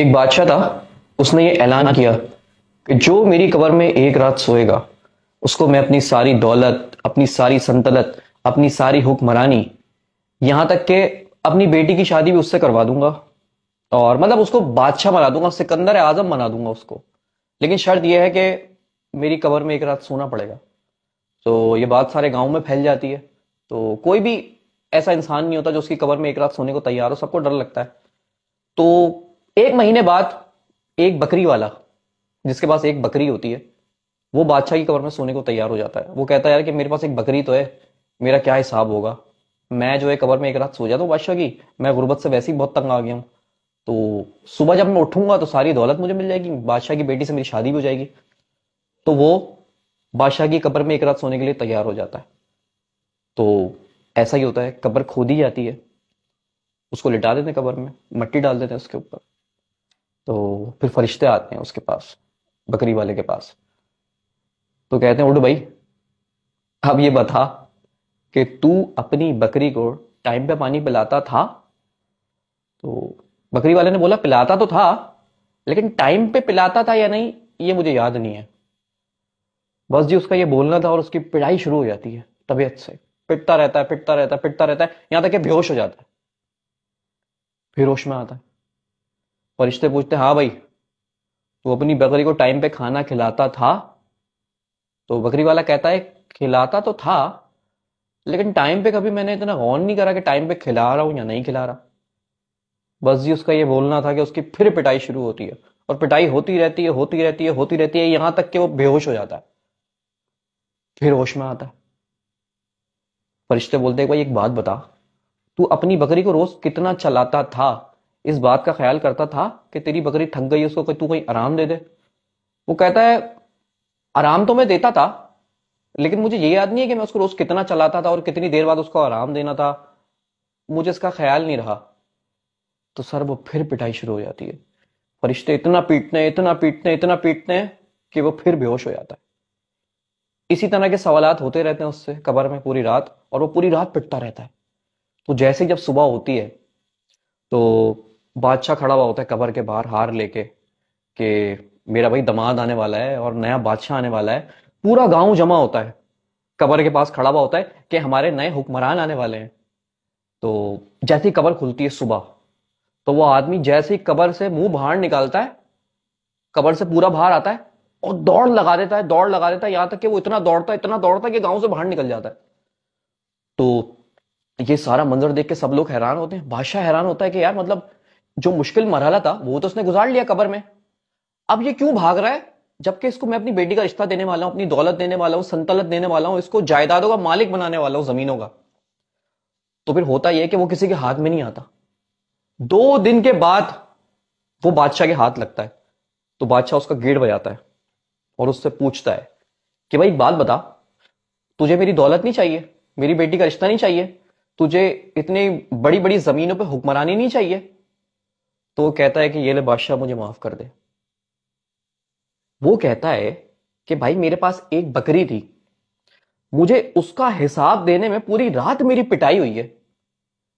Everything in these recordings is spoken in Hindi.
एक बादशाह था उसने ये ऐलान किया कि जो मेरी कबर में एक रात सोएगा उसको मैं अपनी सारी दौलत अपनी सारी संतलत अपनी सारी हुक्मरानी यहाँ तक के अपनी बेटी की शादी भी उससे करवा दूंगा और मतलब उसको बादशाह बना दूंगा सिकंदर आजम बना दूंगा उसको लेकिन शर्त यह है कि मेरी कबर में एक रात सोना पड़ेगा तो ये बात सारे गाँव में फैल जाती है तो कोई भी ऐसा इंसान नहीं होता जो उसकी कबर में एक रात सोने को तैयार हो सबको डर लगता है तो एक महीने बाद एक बकरी वाला जिसके पास एक बकरी होती है वो बादशाह की कबर में सोने को तैयार हो जाता है वो कहता है यार कि मेरे पास एक बकरी तो है मेरा क्या हिसाब होगा मैं जो है कबर में एक रात सो जाता हूँ बादशाह की मैं गुर्बत से वैसे ही बहुत तंग आ गया हूँ तो सुबह जब मैं उठूंगा तो सारी दौलत मुझे मिल जाएगी बादशाह की बेटी से मेरी शादी भी हो जाएगी तो वो बादशाह की कब्र में एक रात सोने के लिए तैयार हो जाता है तो ऐसा ही होता है कब्र खोदी जाती है उसको लिटा देते हैं कब्र में मट्टी डाल देते हैं उसके ऊपर तो फिर फरिश्ते आते हैं उसके पास बकरी वाले के पास तो कहते हैं उड़ भाई अब ये बता कि तू अपनी बकरी को टाइम पे पानी पिलाता था तो बकरी वाले ने बोला पिलाता तो था लेकिन टाइम पे पिलाता था या नहीं ये मुझे याद नहीं है बस जी उसका ये बोलना था और उसकी पिटाई शुरू हो जाती है तबीयत से पिटता रहता है पिटता रहता है पिटता रहता है यहां तक कि बेहोश हो जाता है फिर होश में आता है फरिश्ते पूछते हाँ भाई तो अपनी बकरी को टाइम पे खाना खिलाता था तो बकरी वाला कहता है खिलाता तो था लेकिन टाइम पे कभी मैंने इतना गौर नहीं करा कि टाइम पे खिला रहा हूं या नहीं खिला रहा बस जी उसका ये बोलना था कि उसकी फिर पिटाई शुरू होती है और पिटाई होती रहती है होती रहती है होती रहती है यहां तक कि वो बेहोश हो जाता है फिर होश में आता है फरिश्ते बोलते हैं भाई एक बात बता तू अपनी बकरी को रोज कितना चलाता था इस बात का ख्याल करता था कि तेरी बकरी थक गई उसको तू कहीं आराम दे दे वो कहता है आराम तो मैं देता था लेकिन मुझे ये याद नहीं है कि मैं उसको रोज कितना चलाता था और कितनी देर बाद उसको आराम देना था मुझे इसका ख्याल नहीं रहा तो सर वो फिर पिटाई शुरू हो जाती है फरिश्ते इतना पीटने इतना पीटने इतना पीटने कि वो फिर बेहोश हो जाता है इसी तरह के सवाल होते रहते हैं उससे कबर में पूरी रात और वो पूरी रात पिटता रहता है तो जैसे जब सुबह होती है तो बादशाह खड़ा हुआ होता है कबर के बाहर हार लेके कि मेरा भाई दमाद आने वाला है और नया बादशाह आने वाला है पूरा गांव जमा होता है कबर के पास खड़ा हुआ होता है कि हमारे नए हुक्मरान आने वाले हैं तो जैसे ही कबर खुलती है सुबह तो वो आदमी जैसे ही कबर से मुंह बाहर निकालता है कबर से पूरा बाहर आता है और दौड़ लगा देता है दौड़ लगा देता है यहां तक कि वो इतना दौड़ता है इतना दौड़ता है कि गांव से बाहर निकल जाता है तो ये सारा मंजर देख के सब लोग हैरान होते हैं बादशाह हैरान होता है कि यार मतलब जो मुश्किल मरहला था वो तो उसने गुजार लिया कबर में अब ये क्यों भाग रहा है जबकि इसको मैं अपनी बेटी का रिश्ता देने वाला हूं अपनी दौलत देने वाला हूं संतलत देने वाला हूं इसको जायदादों का मालिक बनाने वाला हूं जमीनों का तो फिर होता यह कि वो किसी के हाथ में नहीं आता दो दिन के बाद वो बादशाह के हाथ लगता है तो बादशाह उसका गेट बजाता है और उससे पूछता है कि भाई एक बात बता तुझे मेरी दौलत नहीं चाहिए मेरी बेटी का रिश्ता नहीं चाहिए तुझे इतनी बड़ी बड़ी जमीनों पर हुक्मरानी नहीं चाहिए तो वो कहता है कि ये ले बादशाह मुझे माफ कर दे वो कहता है कि भाई मेरे पास एक बकरी थी मुझे उसका हिसाब देने में पूरी रात मेरी पिटाई हुई है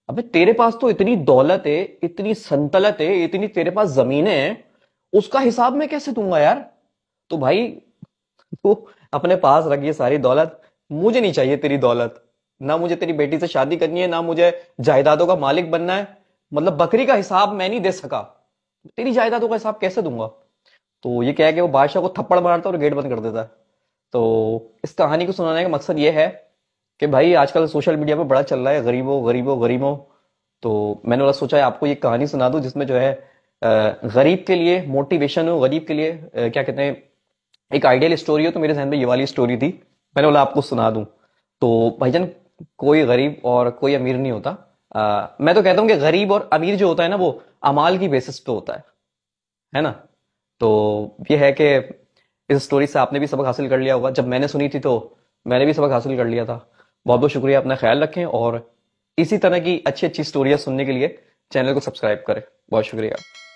अबे तेरे पास तो इतनी दौलत है इतनी संतलत है इतनी तेरे पास जमीनें हैं उसका हिसाब मैं कैसे दूंगा यार तो भाई तो अपने पास रखिए सारी दौलत मुझे नहीं चाहिए तेरी दौलत ना मुझे तेरी बेटी से शादी करनी है ना मुझे जायदादों का मालिक बनना है मतलब बकरी का हिसाब मैं नहीं दे सका तेरी जायदादों का हिसाब कैसे दूंगा तो ये कह के वो बादशाह को थप्पड़ मारता और गेट बंद कर देता है तो इस कहानी को सुनाने का मकसद ये है कि भाई आजकल सोशल मीडिया पर बड़ा चल रहा है गरीबों गरीबों गरीबों तो मैंने बोला सोचा आपको ये कहानी सुना दूँ जिसमें जो है गरीब के लिए मोटिवेशन हो गरीब के लिए क्या कहते हैं एक आइडियल स्टोरी हो तो मेरे जहन में ये वाली स्टोरी थी मैंने बोला आपको सुना दूँ तो भाईजन कोई गरीब और कोई अमीर नहीं होता आ, मैं तो कहता हूँ कि गरीब और अमीर जो होता है ना वो अमाल की बेसिस पे होता है है ना तो ये है कि इस स्टोरी से आपने भी सबक हासिल कर लिया होगा जब मैंने सुनी थी तो मैंने भी सबक हासिल कर लिया था बहुत बहुत शुक्रिया अपना ख्याल रखें और इसी तरह की अच्छी अच्छी स्टोरियाँ सुनने के लिए चैनल को सब्सक्राइब करें बहुत शुक्रिया